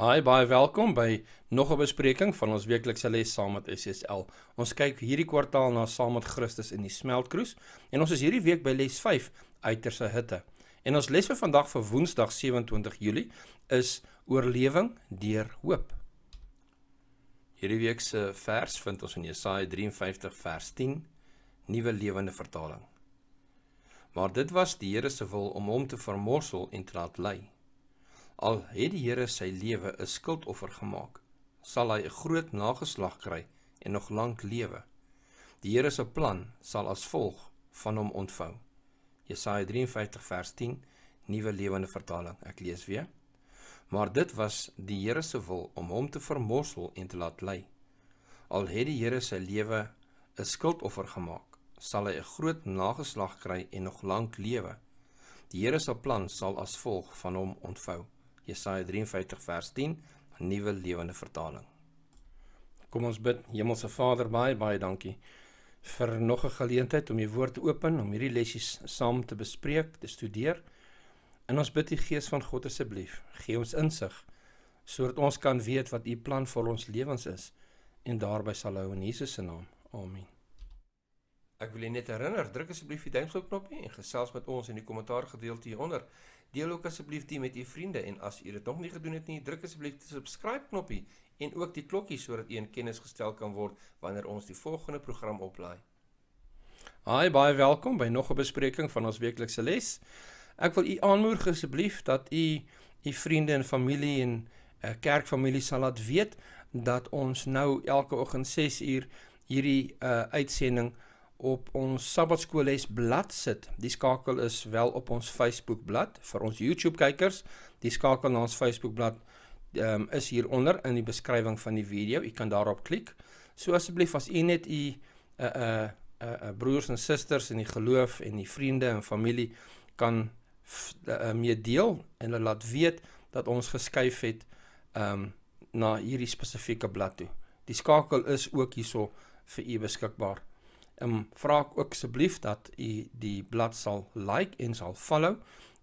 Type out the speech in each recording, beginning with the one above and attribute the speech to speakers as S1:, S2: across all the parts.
S1: Hi, baie welkom by nog 'n bespreking van ons weeklikse les saam met SSL. Ons kyk hierdie kwartaal na saam met Christus in die smeltkroes en ons is hierdie week by les 5 uiterse hitte. En ons les vir vandag vir Woensdag 27 Julie is oorlewing deur hoop. Hierdie week se vers vind ons in Jesaja 53 vers 10, Nuwe Lewende Vertaling. Maar dit was die Here se wil om hom te vermorsel en te laat lei. Al het die Here sy lewe 'n skuldoffer gemaak, sal hy 'n groot nageslag kry en nog lank lewe. Die Here se plan sal as volg van hom ontvou. Jesaja 53 vers 10, Nuwe Lewende Vertaling. Ek lees weer. Maar dit was die Here se wil om hom te vermorsel en te laat ly. Al het die Here sy lewe 'n skuldoffer gemaak, sal hy 'n groot nageslag kry en nog lank lewe. Die Here se plan sal as volg van hom ontvou. Jesaja 53 vers 10, Nuwe Lewende Vertaling. Kom ons bid. Hemelse Vader, baie baie dankie vir nog 'n geleentheid om U woord te open, om hierdie lessies saam te bespreek, te studeer. En ons bid U Gees van God asseblief, gee ons insig sodat ons kan weet wat U plan vir ons lewens is en daarby sal hou in Jesus se naam. Amen. Ek wil net herinner, druk asseblief die duimpjie knoppie en gesels met ons in die kommentaar gedeelte hieronder. Deel ook asseblief dit met u vriende en as u dit nog nie gedoen het nie, druk asseblief die subscribe knoppie en ook die klokkie sodat u in kennis gestel kan word wanneer ons die volgende program oplaai. Hi, baie welkom by nog 'n bespreking van ons weeklikse les. Ek wil u aanmoedig asseblief dat u u vriende en familie en uh, kerkfamilie sal laat weet dat ons nou elke oggend 6uur hierdie uh, uitsending op ons Sabbatskoolles blad sit. Die skakel is wel op ons Facebook blad vir ons YouTube kykers. Die skakel na ons Facebook blad um, ehm, is hieronder in die beskrywing van die video. U kan daarop klik. So asseblief as u net u uh, uh, uh, uh, broers en susters in die geloof en die vriende en familie kan uh, uh, mee deel en hulle laat weet dat ons geskuif het um, na hierdie spesifieke blad toe. Die skakel is ook hierso vir u beskikbaar um, ehm, vra ek ook asseblief dat u die blad sal like en sal follow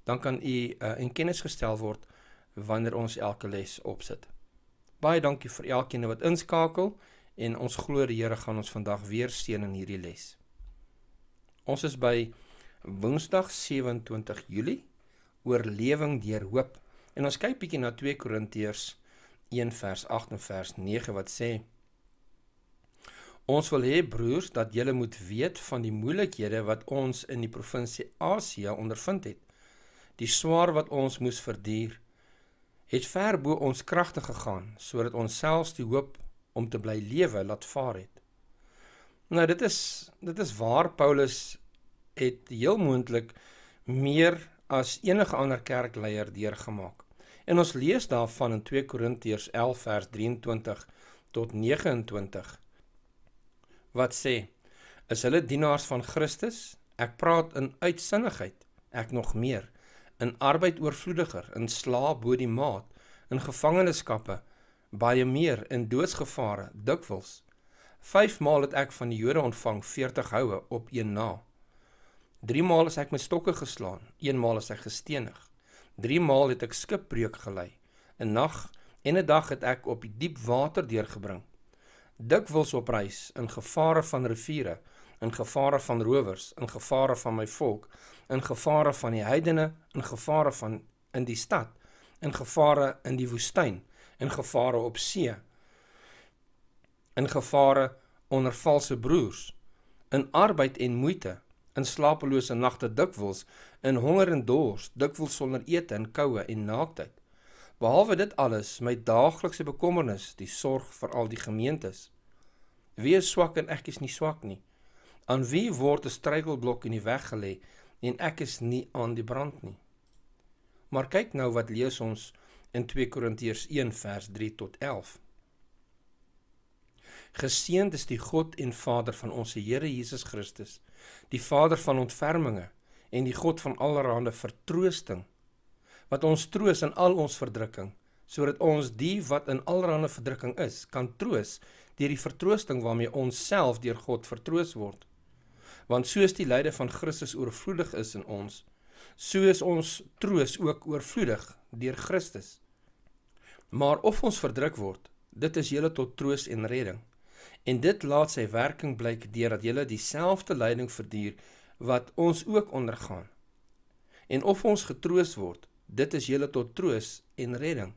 S1: dan kan u uh, in kennis gestel word wanneer ons elke les opsit baie dankie vir elkeen wat inskakel en ons glo die Here gaan ons vandag weer seën in hierdie les ons is by Woensdag 27 Julie oorlewing deur hoop en ons kyk bietjie na 2 Korintiërs 1 vers 8 en vers 9 wat sê Ons wil hê broers dat julle moet weet van die moeilikhede wat ons in die provinsie Asia ondervind het. Die swaar wat ons moes verduur het ver bo ons kragte gegaan sodat ons selfs die hoop om te bly lewe laat vaar het. Nou dit is dit is waar Paulus het heel moontlik meer as enige ander kerkleier deurgemaak. En ons lees daarvan in 2 Korintiërs 11 vers 23 tot 29 wat sê: "Is hulle dienaars van Christus? Ek praat in uitsinnigheid, ek nog meer, in arbeid oorvloediger, in slaap bo die maat, in gevangenskappe, baie meer in doodsgevare, dikwels. 5 maal het ek van die Jode ontvang 40 houe op een na. 3 maal is ek met stokke geslaan, 1 maal is ek gestenig. 3 maal het ek skipbreuk gelei. 'n Nag en 'n dag het ek op die diep water deurgebring." dikwels op reis in gevare van riviere, in gevare van rowers, in gevare van my volk, in gevare van die heidene, in gevare van in die stad, in gevare in die woestyn, in gevare op see, in gevare onder valse broers, in arbeid en moeite, in slapelose nagte dikwels, in honger en dors, dikwels sonder ete en koue en naaktheid. Behalwe dit alles, my daaglikse bekommernis, die sorg vir al die gemeentes. Wie is swak en ek is nie swak nie. Aan wie word 'n struikelblok in die weg gelê en ek is nie aan die brand nie. Maar kyk nou wat lees ons in 2 Korintiërs 1 vers 3 tot 11. Geseënd is die God en Vader van ons Here Jesus Christus, die Vader van ontferminge en die God van allerlei vertroosting wat ons troos in al ons verdrukking, sodat ons die wat in allerlei verdrukking is, kan troos deur die vertroosting waarmee ons self deur God vertroos word. Want soos die lyde van Christus oorvloedig is in ons, so is ons troos ook oorvloedig deur Christus. Maar of ons verdruk word, dit is julle tot troos en redding. En dit laat sy werking blyk deurdat julle dieselfde lyding verduur wat ons ook ondergaan. En of ons getroos word, Dit is julle tot troos en redding.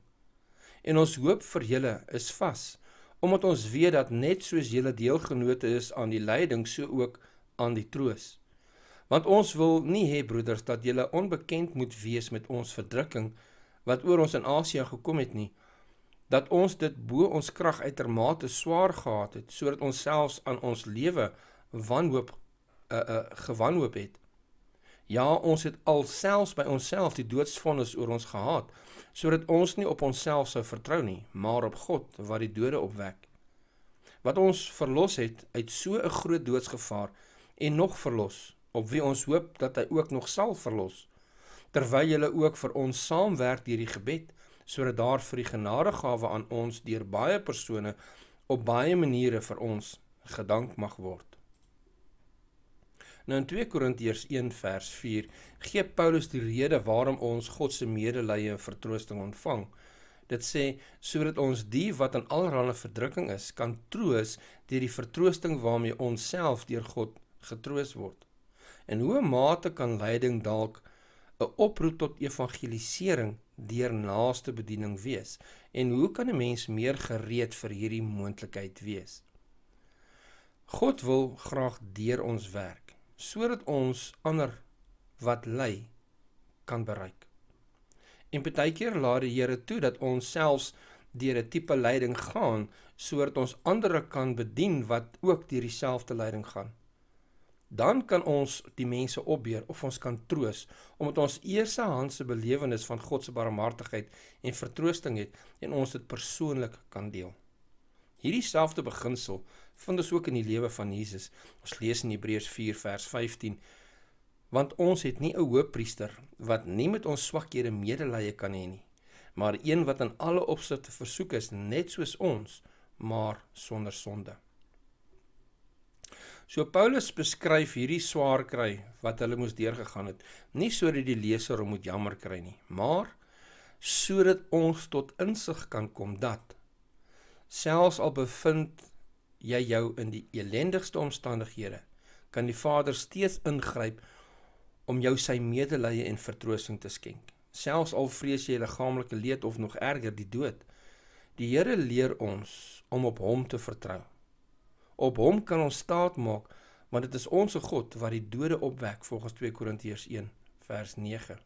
S1: En ons hoop vir julle is vas, omdat ons weet dat net soos julle deelgenoot is aan die lyding, so ook aan die troos. Want ons wil nie hê broeders dat julle onbekend moet wees met ons verdrukking wat oor ons in Asië gekom het nie, dat ons dit bo ons krag uitermate swaar gehad het, sodat ons selfs aan ons lewe wanhoop 'n uh, eh, uh, eh, gewanhoop het. Ja, ons het alselfs by onsself die doodsvonnis oor ons gehad, sodat ons nie op onsself sou vertrou nie, maar op God wat die dode opwek. Wat ons verlos het uit so 'n groot doodsgevaar en nog verlos, op wie ons hoop dat hy ook nog sal verlos, terwyl hulle ook vir ons saamwerk deur die gebed, sodat daar vir die genadegawe aan ons deur baie persone op baie maniere vir ons gedank mag word. Nou in 2 Korintiërs 1 vers 4 gee Paulus die rede waarom ons God se medelee en vertroosting ontvang. Dit sê sodat ons die wat aan allerlei verdrukking is, kan troos deur die vertroosting waarmee ons self deur God getroos word. En hoe mate kan lyding dalk 'n oproep tot evangelisering deur naaste bediening wees? En hoe kan 'n mens meer gereed vir hierdie moontlikheid wees? God wil graag deur ons werk sodat ons ander wat ly kan bereik. En baie keer laat die Here toe dat ons selfs deur 'n tipe lyding gaan sodat ons ander kan bedien wat ook deur dieselfde lyding gaan. Dan kan ons die mense opbeur of ons kan troos omdat ons eerste handse belewenis van God se barmhartigheid en vertroosting het en ons dit persoonlik kan deel. Hierdie selfde beginsel vind ons ook in die lewe van Jesus. Ons lees in Hebreërs 4 vers 15: Want ons het nie 'n hoëpriester wat nie met ons swakhede medelee kan hê nie, maar een wat in alle opsigte versoek is net soos ons, maar sonder sonde. So Paulus beskryf hierdie swaar kry wat hulle moes deurgegaan het, nie sodat die leser hom moet jammer kry nie, maar sodat ons tot insig kan kom dat Selfs al bevind jy jou in die elendigste omstandighede, kan die Vader steeds ingryp om jou sy medelee en vertroosting te skenk. Selfs al vrees jy liggaamlike leed of nog erger die dood, die Here leer ons om op Hom te vertrou. Op Hom kan ons staat maak, want dit is ons God wat die dode opwek volgens 2 Korintiërs 1 vers 9.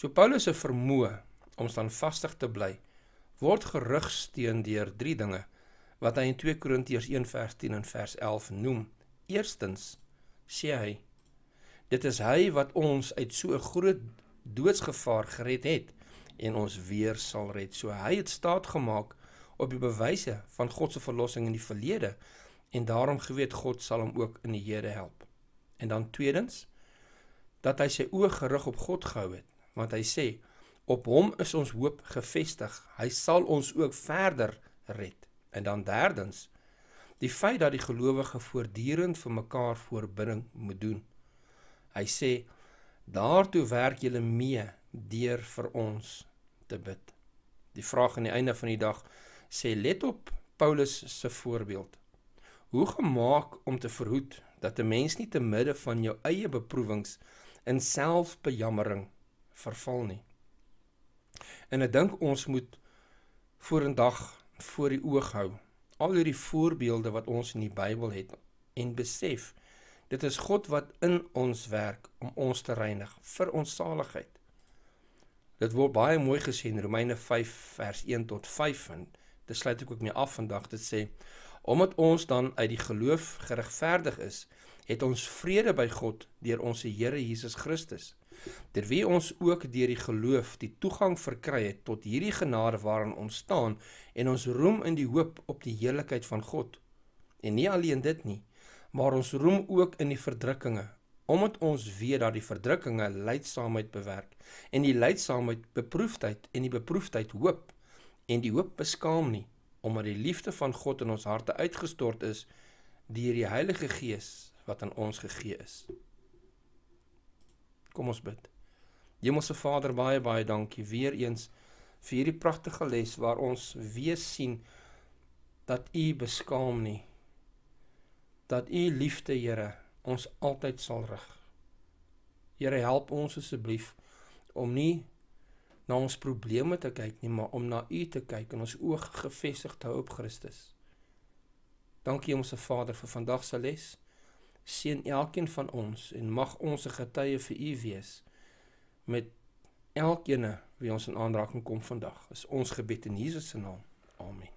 S1: So Paulus se vermoë om standvastig te bly word gerugsteun deur drie dinge wat hy in 2 Korintiërs 1:10 en vers 11 noem. Eerstens sê hy: Dit is hy wat ons uit so 'n groot doodsgevaar gered het en ons weer sal red. So hy het staat gemaak op die bewyse van God se verlossing in die verlede en daarom geweet God sal hom ook in die Here help. En dan tweedens dat hy sy oë gerig op God gehou het, want hy sê Op hom is ons hoop gefestig. Hy sal ons ook verder red. En dan derdens, die feit dat die gelowige voortdurend vir mekaar voorbidding moet doen. Hy sê, daartoe werk julle mee deur vir ons te bid. Die vraag aan die einde van die dag sê let op Paulus se voorbeeld. Hoe gemaak om te verhoed dat 'n mens nie te midde van jou eie beproewings in selfbejammering verval nie. En ek dink ons moet vorendag voor die oog hou al hierdie voorbeelde wat ons in die Bybel het en besef dit is God wat in ons werk om ons te reinig vir ons saligheid. Dit word baie mooi gesê in Romeine 5 vers 1 tot 5 en dit sluit ek ook mee af vandag dit sê omdat ons dan uit die geloof geregverdig is, het ons vrede by God deur ons Here Jesus Christus terwyl ons ook deur die geloof die toegang verkry het tot hierdie genade waarin ons staan en ons roem in die hoop op die heiligheid van God. En nie alleen dit nie, maar ons roem ook in die verdrukkinge, omdat ons weet dat die verdrukkinge lydsaamheid bewerk en die lydsaamheid beproefdheid en die beproefdheid hoop en die hoop beskaam nie, omdat die liefde van God in ons harte uitgestort is deur die Heilige Gees wat aan ons gegee is. Kom ons bid. Hemelse Vader, baie baie dankie weer eens vir hierdie pragtige les waar ons weer sien dat U beskaam nie. Dat U liefde, Here, ons altyd sal rig. Here, help ons asseblief om nie na ons probleme te kyk nie, maar om na U te kyk en ons oog gefesig te hou op Christus. Dankie, Hemelse Vader, vir vandag se les. Seën elkeen van ons en mag ons 'n getuie vir U wees met elkeen wie ons in aanraking kom vandag. Is ons gebed in Jesus se naam. Amen.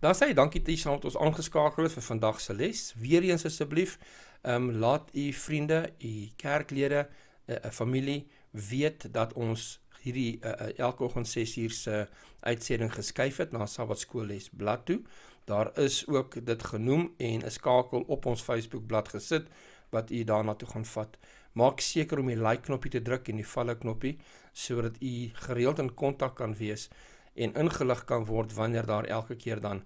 S1: Dan sê dankie dat jy saam met ons aangeskakel het vir vandag se les. Weer eens asseblief, ehm um, laat u vriende, u kerklede, eh, 'n uh, uh, familie weet dat ons hierdie uh, uh, elke oggend 6:00 se uitsending geskuif het na Sabbatskoolles blad toe Daar is ook dit genoem en 'n skakel op ons Facebookblad gesit wat u daarna toe gaan vat. Maak seker om die like knoppie te druk en die follow knoppie sodat u gereeld in kontak kan wees en ingelig kan word wanneer daar elke keer dan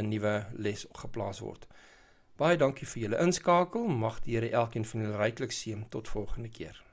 S1: 'n nuwe les geplaas word. Baie dankie vir julle inskakel. Mag die Here elkeen van julle ryklik seën tot volgende keer.